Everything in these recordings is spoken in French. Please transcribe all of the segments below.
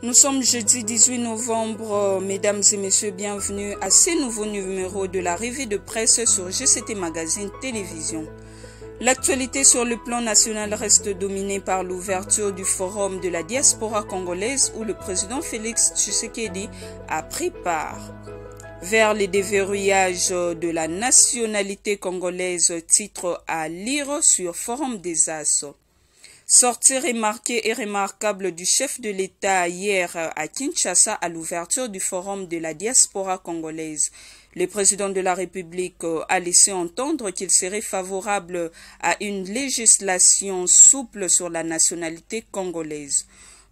Nous sommes jeudi 18 novembre. Euh, mesdames et messieurs, bienvenue à ce nouveau numéro de la de presse sur GCT Magazine Télévision. L'actualité sur le plan national reste dominée par l'ouverture du forum de la diaspora congolaise où le président Félix Tshisekedi a pris part. Vers les déverrouillages de la nationalité congolaise, titre à lire sur Forum des As. Sortie remarquée et remarquable du chef de l'État hier à Kinshasa à l'ouverture du forum de la diaspora congolaise. Le président de la République euh, a laissé entendre qu'il serait favorable à une législation souple sur la nationalité congolaise.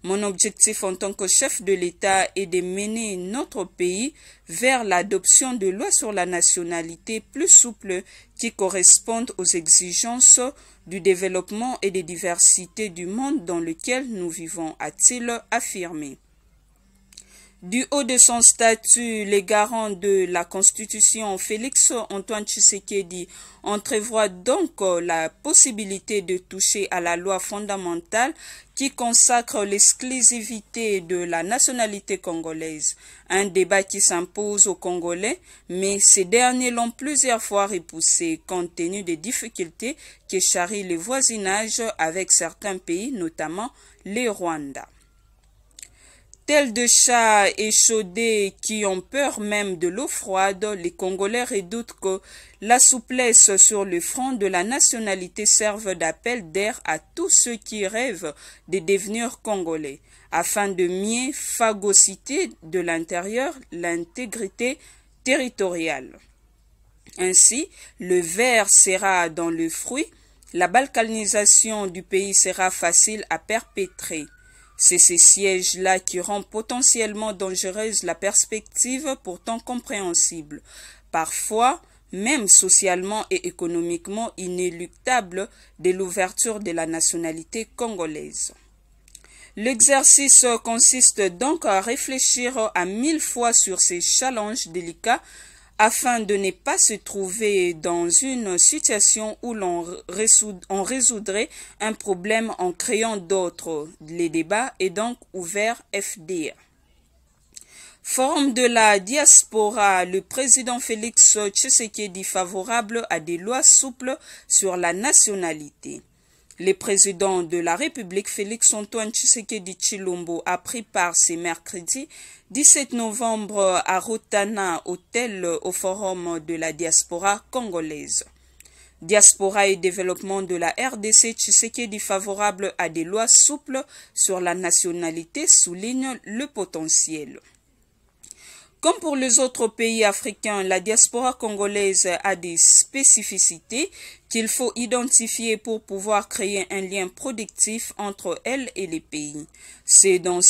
Mon objectif en tant que chef de l'État est de mener notre pays vers l'adoption de lois sur la nationalité plus souples qui correspondent aux exigences du développement et des diversités du monde dans lequel nous vivons, a-t-il affirmé. Du haut de son statut, les garants de la Constitution, Félix Antoine Tshisekedi entrevoit donc euh, la possibilité de toucher à la loi fondamentale qui consacre l'exclusivité de la nationalité congolaise. Un débat qui s'impose aux Congolais, mais ces derniers l'ont plusieurs fois repoussé compte tenu des difficultés que charrient les voisinage avec certains pays, notamment les Rwanda. Tels de chats échaudés qui ont peur même de l'eau froide, les Congolais redoutent que la souplesse sur le front de la nationalité serve d'appel d'air à tous ceux qui rêvent de devenir Congolais, afin de mieux phagocyter de l'intérieur l'intégrité territoriale. Ainsi, le verre sera dans le fruit, la balkanisation du pays sera facile à perpétrer. C'est ces sièges-là qui rendent potentiellement dangereuse la perspective pourtant compréhensible, parfois même socialement et économiquement inéluctable de l'ouverture de la nationalité congolaise. L'exercice consiste donc à réfléchir à mille fois sur ces challenges délicats afin de ne pas se trouver dans une situation où l'on résoudrait un problème en créant d'autres. Les débats est donc ouvert FDR. Forum de la diaspora, le président Félix Tshisekedi favorable à des lois souples sur la nationalité. Le président de la République, Félix Antoine Tshisekedi Chilombo, a pris part ce mercredi 17 novembre à Rotana Hotel au Forum de la diaspora congolaise. Diaspora et développement de la RDC Tshisekedi favorable à des lois souples sur la nationalité souligne le potentiel. Comme pour les autres pays africains, la diaspora congolaise a des spécificités qu'il faut identifier pour pouvoir créer un lien productif entre elle et les pays. C'est dans,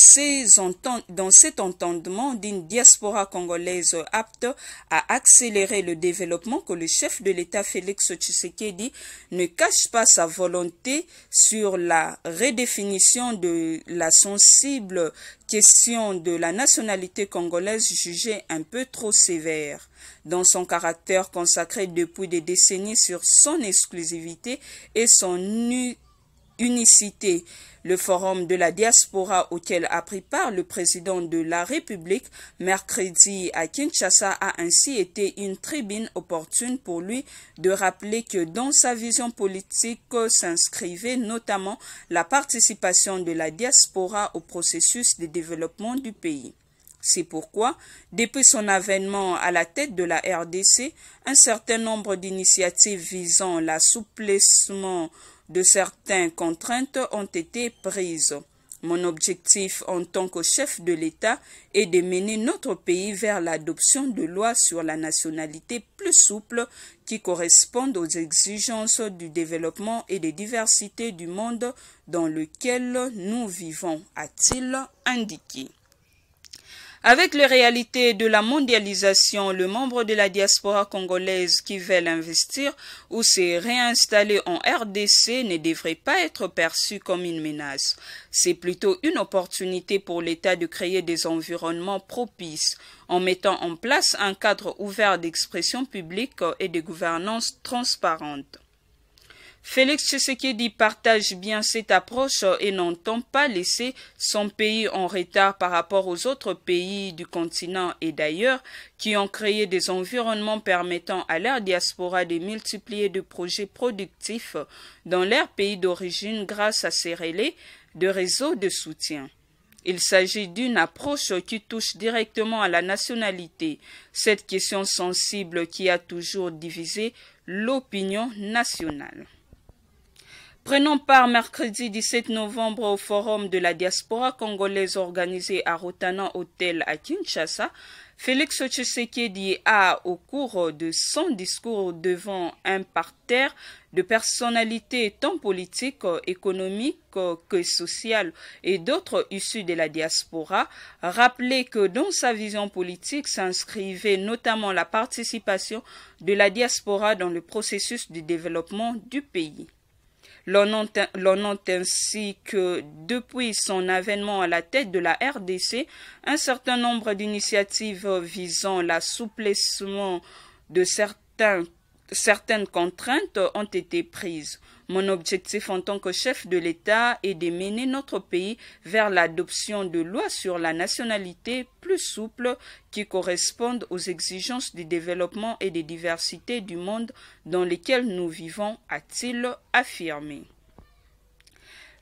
dans, cet entendement d'une diaspora congolaise apte à accélérer le développement que le chef de l'État Félix Tshisekedi ne cache pas sa volonté sur la redéfinition de la sensible question de la nationalité congolaise jugée un peu trop sévère dans son caractère consacré depuis des décennies sur son exclusivité et son unicité. Le forum de la diaspora auquel a pris part le président de la République mercredi à Kinshasa a ainsi été une tribune opportune pour lui de rappeler que dans sa vision politique s'inscrivait notamment la participation de la diaspora au processus de développement du pays. C'est pourquoi, depuis son avènement à la tête de la RDC, un certain nombre d'initiatives visant l'assouplissement de certaines contraintes ont été prises. Mon objectif en tant que chef de l'État est de mener notre pays vers l'adoption de lois sur la nationalité plus souples qui correspondent aux exigences du développement et des diversités du monde dans lequel nous vivons, a-t-il indiqué. Avec les réalités de la mondialisation, le membre de la diaspora congolaise qui veut investir ou s'est réinstaller en RDC ne devrait pas être perçu comme une menace. C'est plutôt une opportunité pour l'État de créer des environnements propices en mettant en place un cadre ouvert d'expression publique et de gouvernance transparente. Félix Tshisekedi partage bien cette approche et n'entend pas laisser son pays en retard par rapport aux autres pays du continent et d'ailleurs qui ont créé des environnements permettant à leur diaspora de multiplier de projets productifs dans leur pays d'origine grâce à ces relais de réseaux de soutien. Il s'agit d'une approche qui touche directement à la nationalité, cette question sensible qui a toujours divisé l'opinion nationale. Prenons part mercredi 17 novembre au forum de la diaspora congolaise organisé à Rotana Hotel à Kinshasa. Félix Tshisekedi a, au cours de son discours devant un parterre de personnalités tant politiques, économiques que sociales et d'autres issues de la diaspora, rappelé que dans sa vision politique s'inscrivait notamment la participation de la diaspora dans le processus de développement du pays. L'on note ainsi que depuis son avènement à la tête de la RDC, un certain nombre d'initiatives visant l'assouplissement de certains certaines contraintes ont été prises. Mon objectif en tant que chef de l'État est de mener notre pays vers l'adoption de lois sur la nationalité plus souples qui correspondent aux exigences du développement et des diversités du monde dans lequel nous vivons, a-t-il affirmé.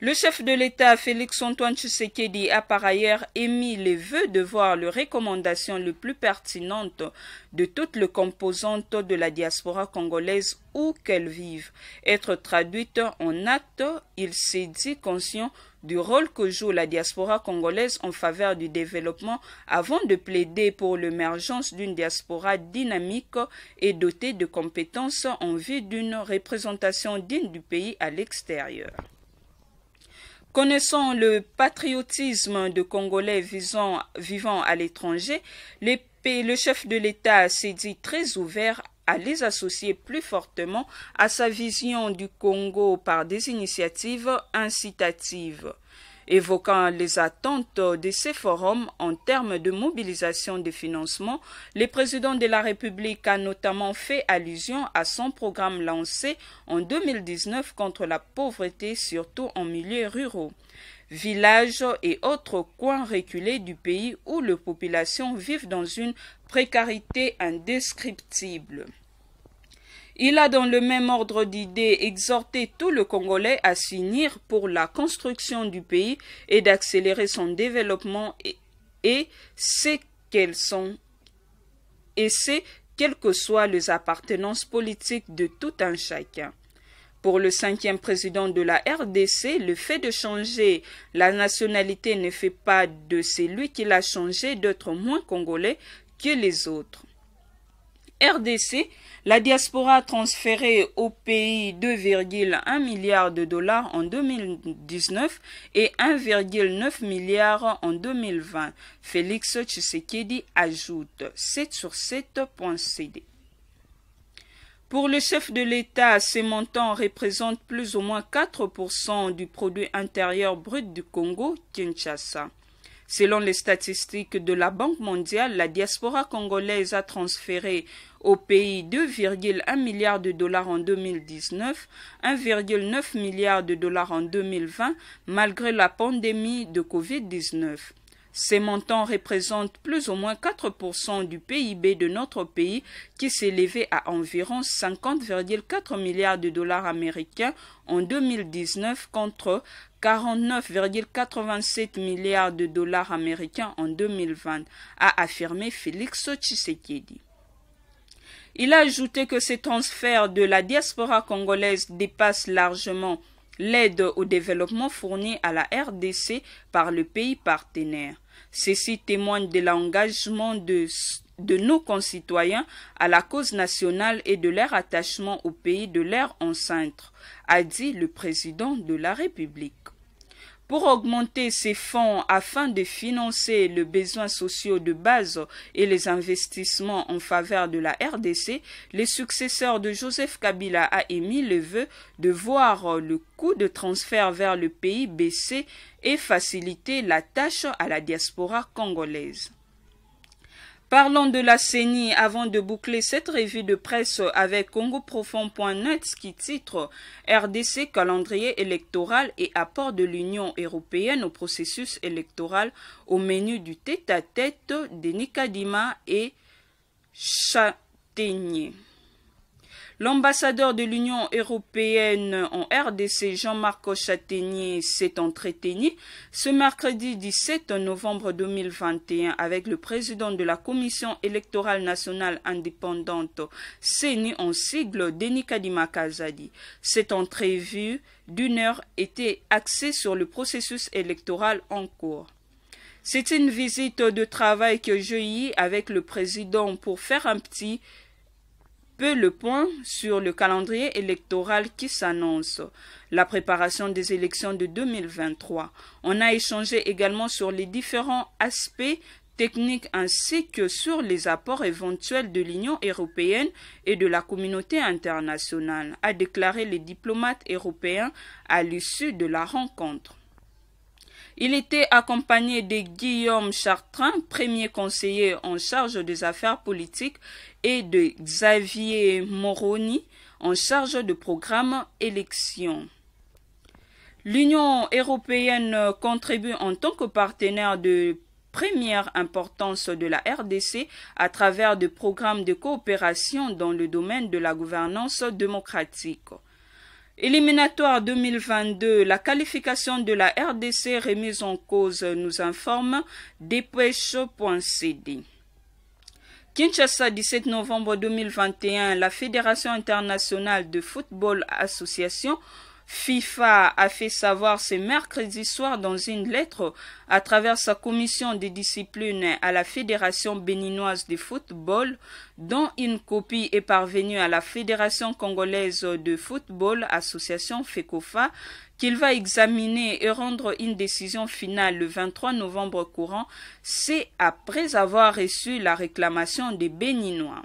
Le chef de l'État, Félix Antoine Tshisekedi, a par ailleurs émis les vœux de voir les recommandations les plus pertinentes de toutes les composantes de la diaspora congolaise où qu'elles vive. être traduites en actes. Il s'est dit conscient du rôle que joue la diaspora congolaise en faveur du développement avant de plaider pour l'émergence d'une diaspora dynamique et dotée de compétences en vue d'une représentation digne du pays à l'extérieur. Connaissant le patriotisme de Congolais vivant à l'étranger, le chef de l'État s'est dit très ouvert à les associer plus fortement à sa vision du Congo par des initiatives incitatives. Évoquant les attentes de ces forums en termes de mobilisation des financements, le président de la République a notamment fait allusion à son programme lancé en 2019 contre la pauvreté, surtout en milieu ruraux villages et autres coins reculés du pays où les populations vivent dans une précarité indescriptible. Il a dans le même ordre d'idées exhorté tout le Congolais à s'unir pour la construction du pays et d'accélérer son développement et, c'est qu'elles sont et c'est quelles que soient les appartenances politiques de tout un chacun. Pour le cinquième président de la RDC, le fait de changer la nationalité ne fait pas de celui qui l'a changé d'être moins congolais que les autres. RDC la diaspora a transféré au pays 2,1 milliards de dollars en 2019 et 1,9 milliard en 2020. Félix Tshisekedi ajoute 7 sur points. CD. Pour le chef de l'État, ces montants représentent plus ou moins 4% du produit intérieur brut du Congo, Kinshasa. Selon les statistiques de la Banque mondiale, la diaspora congolaise a transféré au pays, 2,1 milliards de dollars en 2019, 1,9 milliard de dollars en 2020, malgré la pandémie de Covid-19. Ces montants représentent plus ou moins 4% du PIB de notre pays qui s'élevait à environ 50,4 milliards de dollars américains en 2019 contre 49,87 milliards de dollars américains en 2020, a affirmé Félix Tshisekedi. Il a ajouté que ces transferts de la diaspora congolaise dépassent largement l'aide au développement fournie à la RDC par le pays partenaire. Ceci témoigne de l'engagement de, nos concitoyens à la cause nationale et de leur attachement au pays de leur enceinte, a dit le président de la République. Pour augmenter ces fonds afin de financer les besoins sociaux de base et les investissements en faveur de la RDC, les successeurs de Joseph Kabila a émis le vœu de voir le coût de transfert vers le pays baisser et faciliter la tâche à la diaspora congolaise. Parlons de la CENI avant de boucler cette revue de presse avec congoprofond.net qui titre RDC calendrier électoral et apport de l'Union européenne au processus électoral au menu du tête-à-tête de et Chateigny. L'ambassadeur de l'Union européenne en RDC, Jean-Marc Châtaignier, s'est entretenu ce mercredi 17 novembre 2021 avec le président de la Commission électorale nationale indépendante, CENI en sigle, Denis Kazadi. Cette entrevue d'une heure était axée sur le processus électoral en cours. C'est une visite de travail que je eue avec le président pour faire un petit peu le point sur le calendrier électoral qui s'annonce, la préparation des élections de 2023. On a échangé également sur les différents aspects techniques ainsi que sur les apports éventuels de l'Union européenne et de la communauté internationale, a déclaré les diplomates européens à l'issue de la rencontre. Il était accompagné de Guillaume Chartrain, premier conseiller en charge des affaires politiques, et de Xavier Moroni, en charge du programme Élections. L'Union européenne contribue en tant que partenaire de première importance de la RDC à travers des programmes de coopération dans le domaine de la gouvernance démocratique. Éliminatoire 2022, la qualification de la RDC remise en cause, nous informe dépêche.cd. Kinshasa, 17 novembre 2021, la Fédération internationale de football association FIFA a fait savoir ce mercredi soir dans une lettre à travers sa commission des disciplines à la Fédération béninoise de football, dont une copie est parvenue à la Fédération congolaise de football, association FECOFA, qu'il va examiner et rendre une décision finale le 23 novembre courant, c'est après avoir reçu la réclamation des Béninois.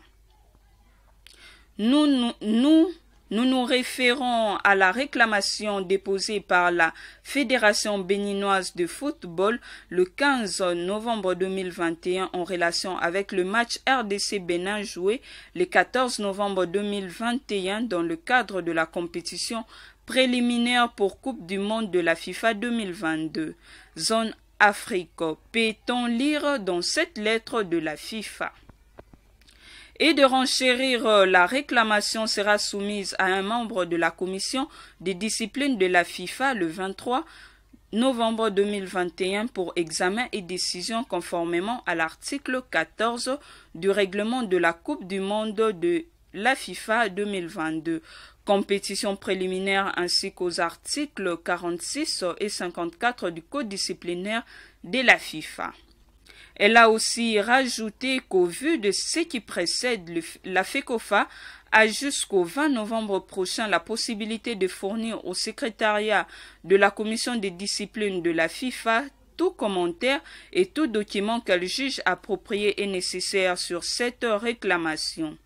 nous, nous nous nous référons à la réclamation déposée par la Fédération béninoise de football le 15 novembre 2021 en relation avec le match RDC-Bénin joué le 14 novembre 2021 dans le cadre de la compétition préliminaire pour Coupe du Monde de la FIFA 2022. Zone Afrique. peut lire dans cette lettre de la FIFA et de renchérir euh, la réclamation sera soumise à un membre de la commission des disciplines de la FIFA le 23 novembre 2021 pour examen et décision conformément à l'article 14 du règlement de la Coupe du monde de la FIFA 2022 compétition préliminaire ainsi qu'aux articles 46 et 54 du Code disciplinaire de la FIFA. Elle a aussi rajouté qu'au vu de ce qui précède, la FECOFA a jusqu'au 20 novembre prochain la possibilité de fournir au secrétariat de la commission des disciplines de la FIFA tout commentaire et tout document qu'elle juge approprié et nécessaire sur cette réclamation.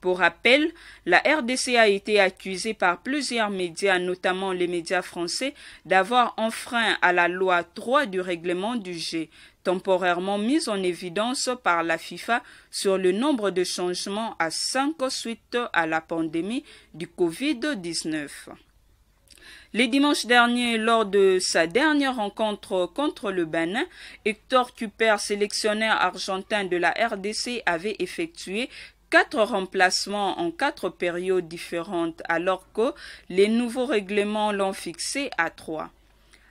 Pour rappel, la RDC a été accusée par plusieurs médias, notamment les médias français, d'avoir enfreint à la loi 3 du règlement du G, temporairement mise en évidence par la FIFA sur le nombre de changements à cinq suite à la pandémie du Covid-19. Les dimanches derniers, lors de sa dernière rencontre contre le Bénin, Hector Cuper, sélectionneur argentin de la RDC, avait effectué quatre remplacements en quatre périodes différentes alors que les nouveaux règlements l'ont fixé à trois.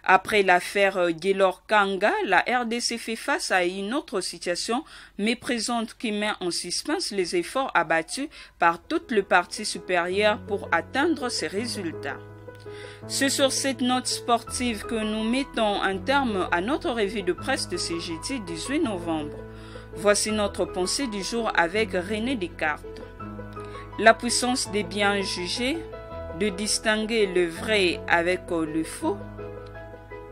Après l'affaire euh, Gelor Kanga, la RDC fait face à une autre situation méprisante qui met en suspense les efforts abattus par toute le parti supérieur pour atteindre ses résultats. C'est sur cette note sportive que nous mettons un terme à notre revue de presse de ce jeudi 18 novembre. Voici notre pensée du jour avec René Descartes. La puissance des biens jugés, de distinguer le vrai avec le faux,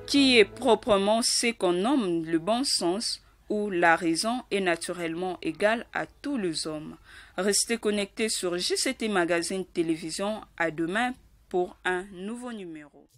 qui est proprement ce qu'on nomme le bon sens, où la raison est naturellement égale à tous les hommes. Restez connectés sur JCT Magazine Télévision. À demain pour un nouveau numéro.